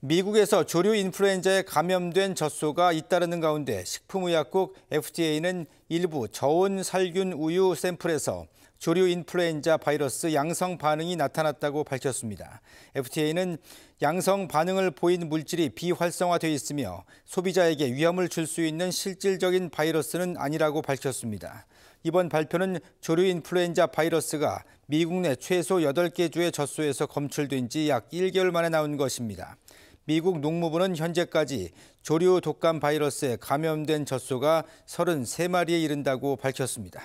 미국에서 조류 인플루엔자에 감염된 젖소가 잇따르는 가운데 식품의약국 FDA는 일부 저온 살균 우유 샘플에서 조류 인플루엔자 바이러스 양성 반응이 나타났다고 밝혔습니다. FDA는 양성 반응을 보인 물질이 비활성화되어 있으며 소비자에게 위험을 줄 수 있는 실질적인 바이러스는 아니라고 밝혔습니다. 이번 발표는 조류 인플루엔자 바이러스가 미국 내 최소 8개 주의 젖소에서 검출된 지 약 1개월 만에 나온 것입니다. 미국 농무부는 현재까지 조류 독감 바이러스에 감염된 젖소가 33마리에 이른다고 밝혔습니다.